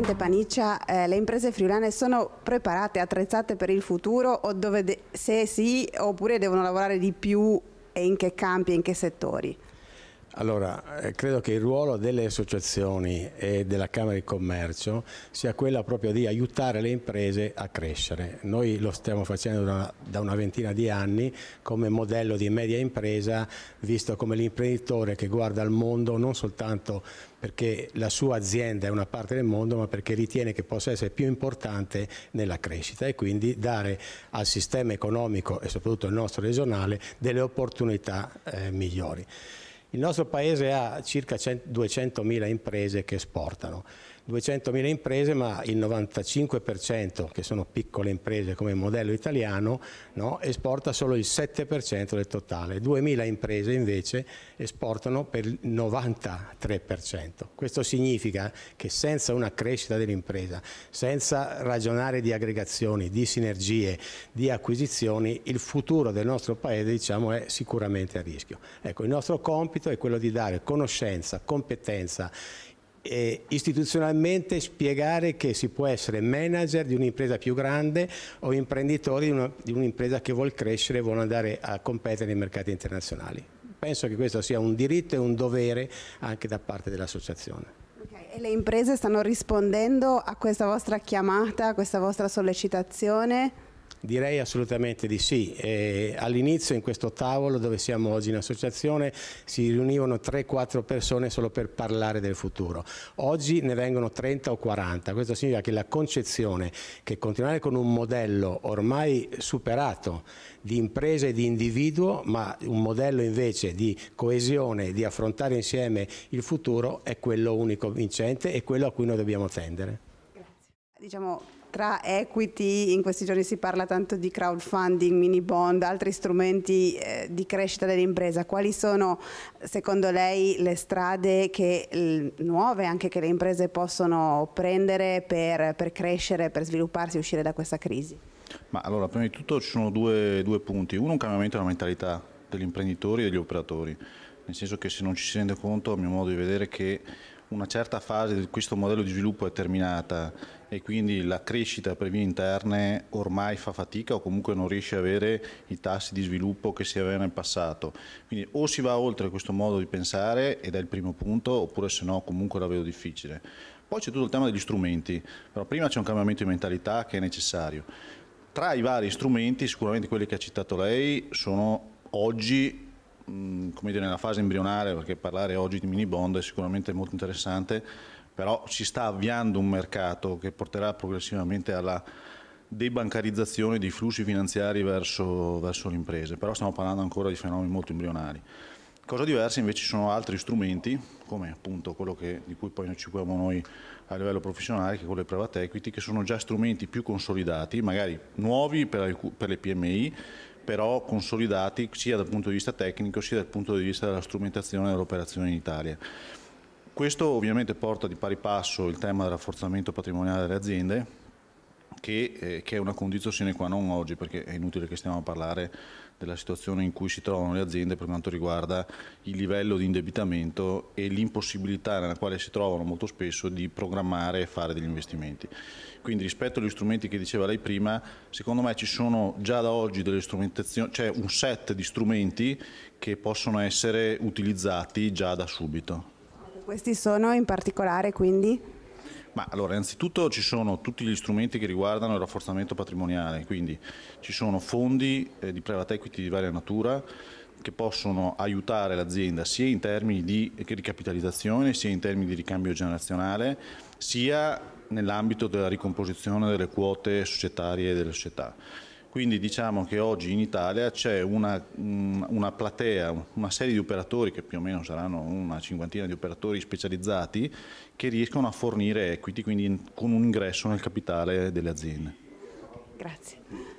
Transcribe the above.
Presidente Paniccia, eh, le imprese friulane sono preparate, attrezzate per il futuro o dove se sì oppure devono lavorare di più e in che campi e in che settori? Allora, eh, credo che il ruolo delle associazioni e della Camera di Commercio sia quello proprio di aiutare le imprese a crescere. Noi lo stiamo facendo da una, da una ventina di anni come modello di media impresa, visto come l'imprenditore che guarda al mondo non soltanto perché la sua azienda è una parte del mondo, ma perché ritiene che possa essere più importante nella crescita e quindi dare al sistema economico e soprattutto al nostro regionale delle opportunità eh, migliori. Il nostro paese ha circa 200.000 imprese che esportano. 200.000 imprese, ma il 95% che sono piccole imprese come modello italiano no, esporta solo il 7% del totale. 2.000 imprese invece esportano per il 93%. Questo significa che senza una crescita dell'impresa, senza ragionare di aggregazioni, di sinergie, di acquisizioni, il futuro del nostro Paese diciamo, è sicuramente a rischio. Ecco, il nostro compito è quello di dare conoscenza, competenza, eh, istituzionalmente spiegare che si può essere manager di un'impresa più grande o imprenditore di, un'impresa un che vuole crescere e vuole andare a competere nei mercati internazionali. Penso che questo sia un diritto e un dovere anche da parte dell'associazione. Okay. E le imprese stanno rispondendo a questa vostra chiamata, a questa vostra sollecitazione? Direi assolutamente di sì. Eh, All'inizio in questo tavolo dove siamo oggi in associazione si riunivano 3-4 persone solo per parlare del futuro. Oggi ne vengono 30 o 40. Questo significa che la concezione che continuare con un modello ormai superato di impresa e di individuo, ma un modello invece di coesione, di affrontare insieme il futuro, è quello unico vincente e quello a cui noi dobbiamo tendere. Grazie. Diciamo tra equity, in questi giorni si parla tanto di crowdfunding, mini bond, altri strumenti eh, di crescita dell'impresa, quali sono secondo lei le strade che, nuove anche che le imprese possono prendere per, per crescere, per svilupparsi e uscire da questa crisi? Ma allora, prima di tutto ci sono due, due punti. Uno, un cambiamento della mentalità degli imprenditori e degli operatori, nel senso che se non ci si rende conto, a mio modo di vedere, che una certa fase di questo modello di sviluppo è terminata e quindi la crescita per vie interne ormai fa fatica o comunque non riesce ad avere i tassi di sviluppo che si avevano in passato. Quindi o si va oltre questo modo di pensare ed è il primo punto oppure se no comunque la vedo difficile. Poi c'è tutto il tema degli strumenti, però prima c'è un cambiamento di mentalità che è necessario. Tra i vari strumenti, sicuramente quelli che ha citato lei sono oggi Mm, come dire, nella fase embrionale, perché parlare oggi di mini bond è sicuramente molto interessante, però si sta avviando un mercato che porterà progressivamente alla debancarizzazione dei flussi finanziari verso, verso le imprese, però stiamo parlando ancora di fenomeni molto embrionali. Cosa diversa invece sono altri strumenti, come appunto quello che, di cui poi ci occupiamo noi a livello professionale, che è quello private equity, che sono già strumenti più consolidati, magari nuovi per, per le PMI, però consolidati sia dal punto di vista tecnico sia dal punto di vista della strumentazione dell'operazione in Italia. Questo ovviamente porta di pari passo il tema del rafforzamento patrimoniale delle aziende, che, eh, che, è una condizione sine qua non oggi, perché è inutile che stiamo a parlare della situazione in cui si trovano le aziende per quanto riguarda il livello di indebitamento e l'impossibilità nella quale si trovano molto spesso di programmare e fare degli investimenti. Quindi rispetto agli strumenti che diceva lei prima, secondo me ci sono già da oggi delle strumentazioni, cioè un set di strumenti che possono essere utilizzati già da subito. Questi sono in particolare quindi? Ma allora, innanzitutto ci sono tutti gli strumenti che riguardano il rafforzamento patrimoniale, quindi ci sono fondi eh, di private equity di varia natura che possono aiutare l'azienda sia in termini di ricapitalizzazione, sia in termini di ricambio generazionale, sia nell'ambito della ricomposizione delle quote societarie delle società. Quindi diciamo che oggi in Italia c'è una, mm, una, platea, una serie di operatori, che più o meno saranno una cinquantina di operatori specializzati, che riescono a fornire equity, quindi con un ingresso nel capitale delle aziende. Grazie.